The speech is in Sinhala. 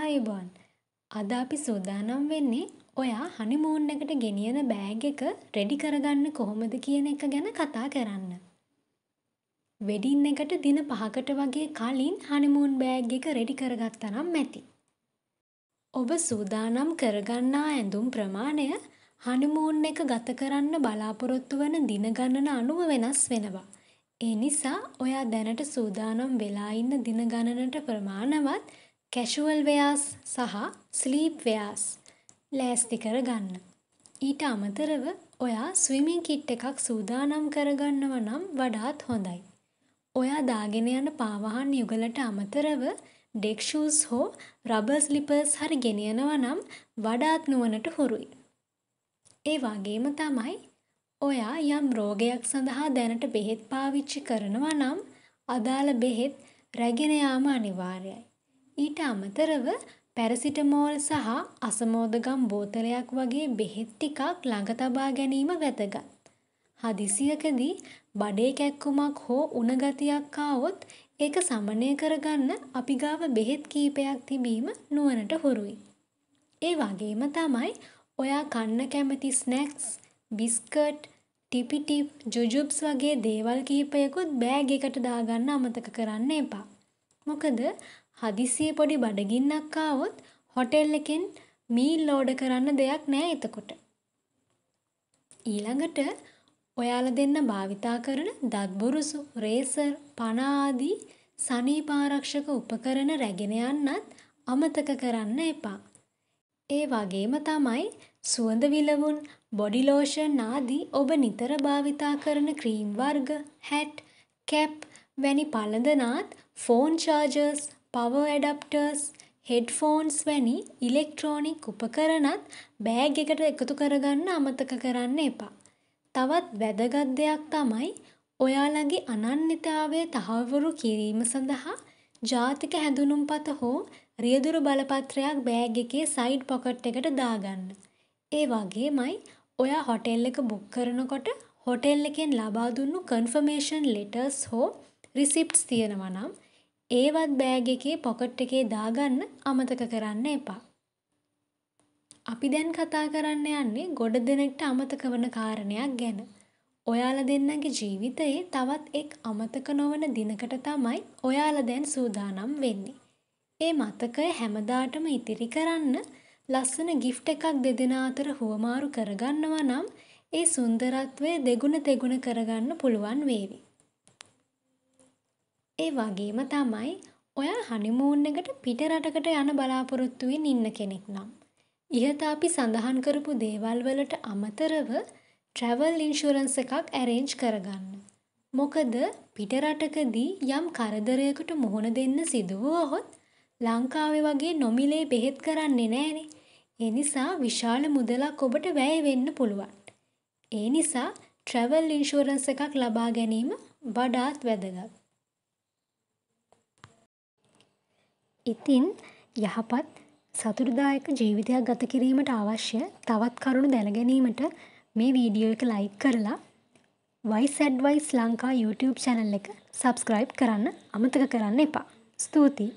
ආයුබෝවන් අද අපි සූදානම් වෙන්නේ ඔයා හනිමූන් එකට ගෙනියන බෑග් එක රෙඩි කරගන්න කොහොමද කියන එක ගැන කතා කරන්න. වෙඩින් එකට දින පහකට වගේ කලින් හනිමූන් බෑග් එක රෙඩි කරගත්තනම් ඇති. ඔබ සූදානම් කරගන්නා ඇඳුම් ප්‍රමාණය හනිමූන් එක ගත කරන්න බලාපොරොත්තු වන දින ගණන අනුව වෙනස් වෙනවා. ඒ නිසා ඔයා දැනට සූදානම් වෙලා ඉන්න දින ගණනට ප්‍රමාණවත් කැෂුවල් වෙයාස් සහ ස්ලීප් වෙයාස් ලෑස්ති කරගන්න. ඊට අමතරව ඔයා ස්විමින් කිට් එකක් සූදානම් කරගන්නව නම් වඩාත් හොඳයි. ඔයා දාගෙන යන පාවහන් යුගලට අමතරව ඩෙක්ෂූස් හෝ රබර් ස්ලිපර්ස් හරි ගෙනියනව නම් වඩාත් නුවණට හොරුයි. ඒ වගේම තමයි ඔයා යම් රෝගයක් සඳහා දැනට බෙහෙත් පාවිච්චි කරනවා නම් අදාළ බෙහෙත් රැගෙන යාම අනිවාර්යයි. ඊට අමතරව පැරසිටමෝල් සහ අසමෝදගම් බෝතලයක් වගේ බෙහෙත් ටිකක් ළඟ තබා ගැනීම වැදගත්. හදිසියකදී බඩේ කැක්කුමක් හෝ උණ ගතියක් ආවොත් ඒක සමනය කරගන්න අපි ගාව බෙහෙත් කීපයක් තිබීම නුවණට හොරුයි. ඒ වගේම තමයි ඔයා කන්න කැමති snacks, biscuit, Tipi Tip, Jujubes වගේ දේවල් කිහිපයකුත් බෑග් එකට දාගන්න අමතක කරන්න එපා. මොකද හදිසියෙ පොඩි බඩගින්නක් ආවොත් හොටෙල් එකෙන් මීල් ලෝඩ කරන්න දෙයක් නෑ එතකොට. ඊළඟට ඔයාලා දෙන්න භාවිතා කරන දත්බුරුසු, රේසර්, පණ ආදී සනීපාරක්ෂක උපකරණ රැගෙන යන්නත් අමතක කරන්න එපා. ඒ වගේම තමයි සුවඳ විලවුන්, බොඩි ලෝෂන් ආදී ඔබ නිතර භාවිතා කරන ක්‍රීම් වර්ග, හැට්, කැප් වැනි පළඳනාත් phone chargers, power adapters headphones වැනි ඉලෙක්ට්‍රෝනික් උපකරණත් බෑග් එකට එකතු කරගන්න අමතක කරන්න එපා. තවත් වැදගත් දෙයක් තමයි ඔයාලගේ අනන්‍යතාවය තහවුරු කිරීම සඳහා ජාතික හැඳුනුම්පත හෝ රියදුරු බලපත්‍රයක් බෑග් එකේ සයිඩ් පොකට් එකට දාගන්න. ඒ වගේමයි ඔයා හොටෙල් එක බුක් කරනකොට හොටෙල් එකෙන් ලබා දුන්නු කන්ෆර්මේෂන් ලෙටර්ස් හෝ රිසිප්ට්ස් තියෙනවා නම් ඒවත් බෑග් එකේ පොකට් එකේ දාගන්න අමතක කරන්න එපා. අපි දැන් කතා කරන්න යන්නේ ගොඩ දෙනෙක්ට අමතක වන කාරණයක් ගැන. ඔයාලා දෙන්නගේ ජීවිතයේ තවත් එක් අමතක නොවන දිනකට තමයි ඔයාලා දැන් සූදානම් වෙන්නේ. ඒ මතකය හැමදාටම ඉතිරි කරන්න ලස්සන ගිෆ්ට් එකක් දෙදෙනා අතර හුවමාරු කරගන්නවා නම් ඒ සුන්දරත්වය දෙගුණ දෙගුණ කරගන්න පුළුවන් වේවි. ඒ වගේම තමයි ඔයා හනිමූන් එකට පිටරටකට යන බලාපොරොත්තුවෙන් ඉන්න කෙනෙක් නම්. ඉහත අපි සඳහන් කරපු දේවල් වලට අමතරව ට්‍රැවල් ඉන්ශුරන්ස් එකක් ඇරේන්ජ් කරගන්න. මොකද පිටරටකදී යම් කරදරයකට මුහුණ දෙන්න සිදුවුවහොත් ලංකාවේ වගේ නොමිලේ බෙහෙත් කරන්නේ නෑනේ. එනිසා විශාල මුදලක් ඔබට වැය වෙන්න පුළුවන්. ඒ නිසා ට්‍රැවල් ඉන්ශුරන්ස් එකක් ලබා ගැනීම වඩාත් වැදගත්. ඉතින් යහපත් සතුටුදායක ජීවිතයක් ගත කිරීමට අවශ්‍ය තවත් කරුණු දැනගැනීමට මේ වීඩියෝ එක ලයික් කරලා Wise Advice Lanka YouTube channel එක සබස්ක්‍රයිබ් කරන්න අමතක කරන්න එපා. ස්තුතියි!